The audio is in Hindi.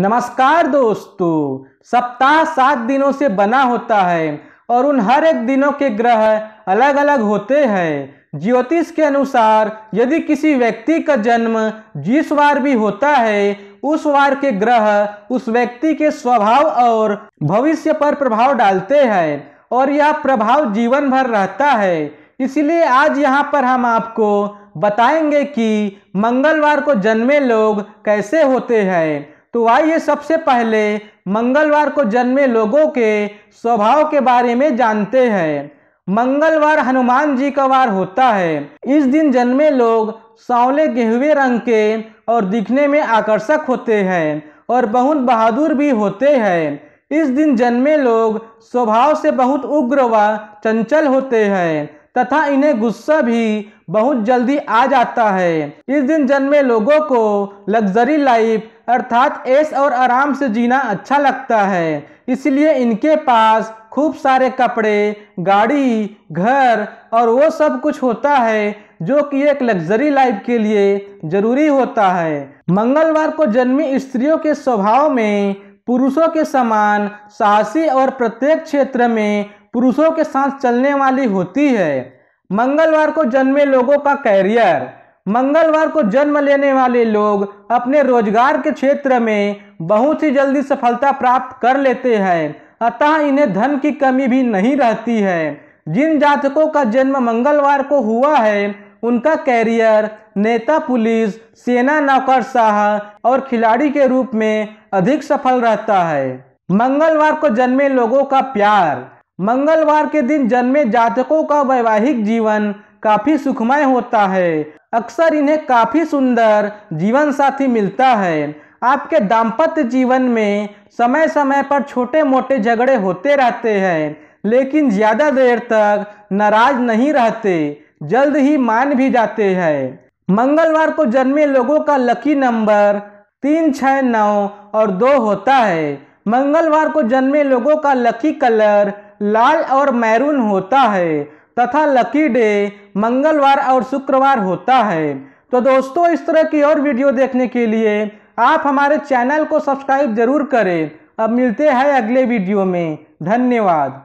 नमस्कार दोस्तों सप्ताह सात दिनों से बना होता है और उन हर एक दिनों के ग्रह अलग अलग होते हैं ज्योतिष के अनुसार यदि किसी व्यक्ति का जन्म जिस वार भी होता है उस वार के ग्रह उस व्यक्ति के स्वभाव और भविष्य पर प्रभाव डालते हैं और यह प्रभाव जीवन भर रहता है इसलिए आज यहाँ पर हम आपको बताएंगे कि मंगलवार को जन्मे लोग कैसे होते हैं तो आइए सबसे पहले मंगलवार को जन्मे लोगों के स्वभाव के बारे में जानते हैं मंगलवार हनुमान जी का वार होता है इस दिन जन्मे लोग सांवले गेहुए रंग के और दिखने में आकर्षक होते हैं और बहुत बहादुर भी होते हैं इस दिन जन्मे लोग स्वभाव से बहुत उग्र व चंचल होते हैं तथा इन्हें गुस्सा भी बहुत जल्दी आ जाता है इस दिन जन्मे लोगों को लग्जरी लाइफ अर्थात ऐस और आराम से जीना अच्छा लगता है इसलिए इनके पास खूब सारे कपड़े गाड़ी घर और वो सब कुछ होता है जो कि एक लग्जरी लाइफ के लिए जरूरी होता है मंगलवार को जन्मी स्त्रियों के स्वभाव में पुरुषों के समान साहसी और प्रत्येक क्षेत्र में पुरुषों के साथ चलने वाली होती है मंगलवार को जन्मे लोगों का कैरियर मंगलवार को जन्म लेने वाले लोग अपने रोजगार के क्षेत्र में बहुत ही जल्दी सफलता प्राप्त कर लेते हैं अतः इन्हें धन की कमी भी नहीं रहती है जिन जातकों का जन्म मंगलवार को हुआ है उनका कैरियर नेता पुलिस सेना नौकर शाह और खिलाड़ी के रूप में अधिक सफल रहता है मंगलवार को जन्मे लोगों का प्यार मंगलवार के दिन जन्मे जातकों का वैवाहिक जीवन काफी सुखमय होता है अक्सर इन्हें काफी सुंदर जीवन साथी मिलता है आपके दाम्पत्य जीवन में समय समय पर छोटे मोटे झगड़े होते रहते हैं लेकिन ज़्यादा देर तक नाराज नहीं रहते जल्द ही मान भी जाते हैं मंगलवार को जन्मे लोगों का लकी नंबर तीन छः नौ और दो होता है मंगलवार को जन्मे लोगों का लकी कलर लाल और मैरून होता है तथा लकी डे मंगलवार और शुक्रवार होता है तो दोस्तों इस तरह की और वीडियो देखने के लिए आप हमारे चैनल को सब्सक्राइब जरूर करें अब मिलते हैं अगले वीडियो में धन्यवाद